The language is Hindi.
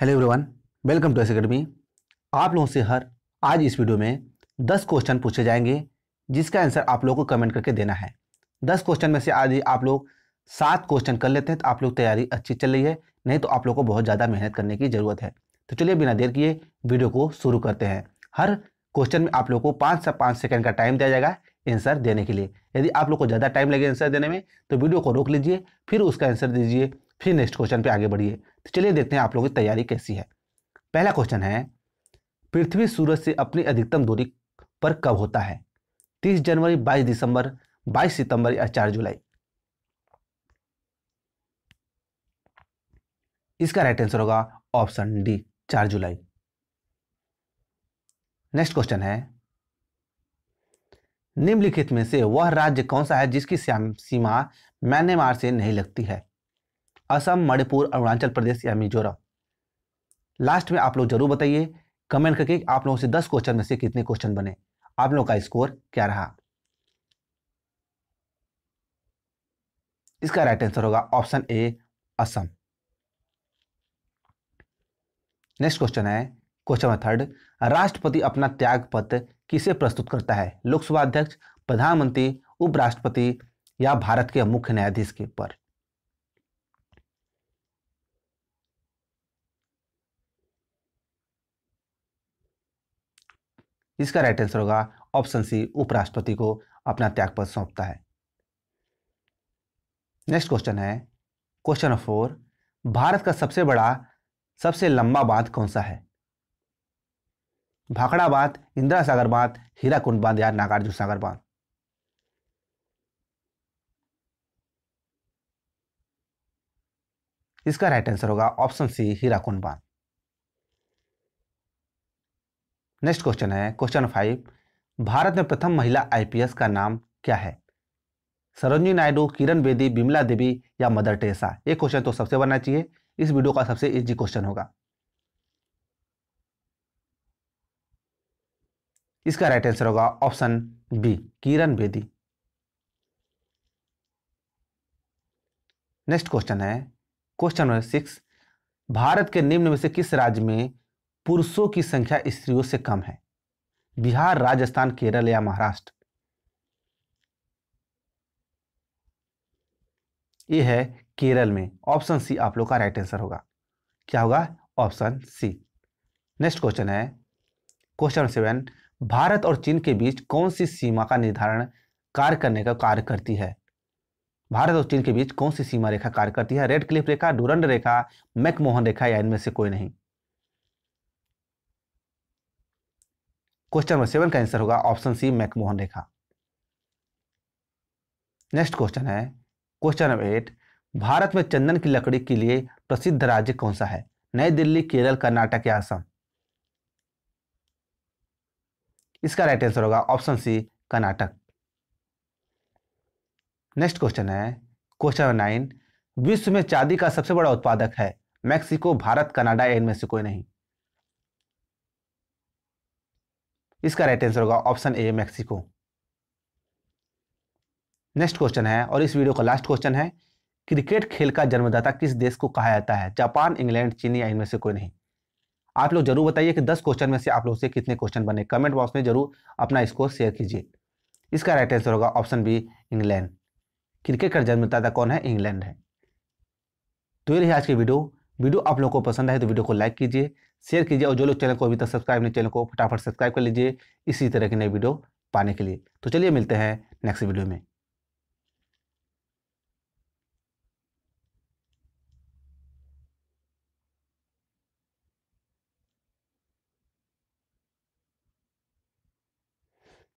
hello everyone welcome to S academy आप लोगों से हर आज इस वीडियो में 10 क्वेश्चन पूछे जाएंगे जिसका आंसर आप लोगों को कमेंट करके देना है 10 क्वेश्चन में से आज आप लोग सात क्वेश्चन कर लेते हैं तो आप लोग तैयारी अच्छी चल रही है नहीं तो आप लोग को बहुत ज़्यादा मेहनत करने की ज़रूरत है तो चलिए बिना देर किए वीडियो को शुरू करते हैं हर क्वेश्चन में आप लोग को पाँच से पाँच सेकेंड का टाइम दिया जाएगा आंसर देने के लिए यदि आप लोग को ज़्यादा टाइम लगे आंसर देने में तो वीडियो को रोक लीजिए फिर उसका आंसर दीजिए फिर नेक्स्ट क्वेश्चन पे आगे बढ़िए तो चलिए देखते हैं आप लोगों की तैयारी कैसी है पहला क्वेश्चन है पृथ्वी सूरज से अपनी अधिकतम दूरी पर कब होता है तीस जनवरी बाईस दिसंबर बाईस सितंबर या चार जुलाई इसका राइट आंसर होगा ऑप्शन डी चार जुलाई नेक्स्ट क्वेश्चन है निम्नलिखित में से वह राज्य कौन सा है जिसकी सीमा म्यांमार से नहीं लगती है असम मणिपुर अरुणाचल प्रदेश या मिजोरम लास्ट में आप लोग जरूर बताइए कमेंट करके आप लोगों से दस क्वेश्चन में से कितने क्वेश्चन बने आप लोगों का स्कोर क्या रहा इसका राइट आंसर होगा option A Assam next question है क्वेश्चन नंबर थर्ड राष्ट्रपति अपना त्याग पत्र किसे प्रस्तुत करता है लोकसभा अध्यक्ष प्रधानमंत्री उपराष्ट्रपति या भारत के मुख्य न्यायाधीश के पर इसका राइट आंसर होगा ऑप्शन सी उपराष्ट्रपति को अपना त्यागपत्र सौंपता है नेक्स्ट क्वेश्चन है क्वेश्चन नंबर फोर भारत का सबसे बड़ा सबसे लंबा बांध कौन सा है भाखड़ा बांध इंदिरा सागर बांध हीराकुंड बांध या नागार्जुन सागर बांध इसका राइट आंसर होगा ऑप्शन सी हीराकुंड बांध नेक्स्ट क्वेश्चन है क्वेश्चन फाइव भारत में प्रथम महिला आईपीएस का नाम क्या है सरोजनी नायडू किरण बेदी बिमला देवी या मदर टेसा ये क्वेश्चन तो सबसे बनना चाहिए इस वीडियो का सबसे इजी क्वेश्चन होगा इसका राइट आंसर होगा option B Kiran Bedi next question है क्वेश्चन नंबर सिक्स भारत के निम्न में से किस राज्य में पुरुषों की संख्या स्त्रियों से कम है बिहार राजस्थान केरल या महाराष्ट्र ये है केरल में ऑप्शन सी आप लोग का राइट आंसर होगा क्या होगा ऑप्शन सी नेक्स्ट क्वेश्चन है क्वेश्चन सेवन भारत और चीन के बीच कौन सी सीमा का निर्धारण कार्य करने का कार्य करती है भारत और चीन के बीच कौन सी सीमा रेखा कार्य करती है रेड क्लिफ रेखा डूरंड रेखा मैकमोहन रेखा या इनमें से कोई नहीं क्वेश्चन नंबर सेवन का आंसर होगा ऑप्शन सी मैकमोहन रेखा नेक्स्ट क्वेश्चन है क्वेश्चन नंबर एट भारत में चंदन की लकड़ी के लिए प्रसिद्ध राज्य कौन सा है नई दिल्ली केरल कर्नाटक या असम इसका राइट आंसर होगा option C Karnataka next question है क्वेश्चन नंबर नाइन विश्व में चांदी का सबसे बड़ा उत्पादक है मैक्सिको भारत कनाडा इनमें से कोई नहीं इसका राइट आंसर होगा option A Mexico next question है और इस वीडियो का लास्ट क्वेश्चन है क्रिकेट खेल का जन्मदाता किस देश को कहा जाता है जापान इंग्लैंड चीन या इनमें से कोई नहीं आप लोग जरूर बताइए कि दस क्वेश्चन में से आप लोग से कितने क्वेश्चन बने कमेंट बॉक्स में जरूर अपना स्कोर शेयर कीजिए इसका राइट आंसर होगा ऑप्शन बी इंग्लैंड क्रिकेट का जन्मदाता कौन है इंग्लैंड है तो ये रही आज की वीडियो वीडियो आप लोगों को पसंद आए तो वीडियो को लाइक कीजिए शेयर कीजिए और जो लोग चैनल को अभी तक सब्सक्राइब नहीं चैनल को फटाफट सब्सक्राइब कर लीजिए इसी तरह की नई वीडियो पाने के लिए तो चलिए मिलते हैं नेक्स्ट वीडियो में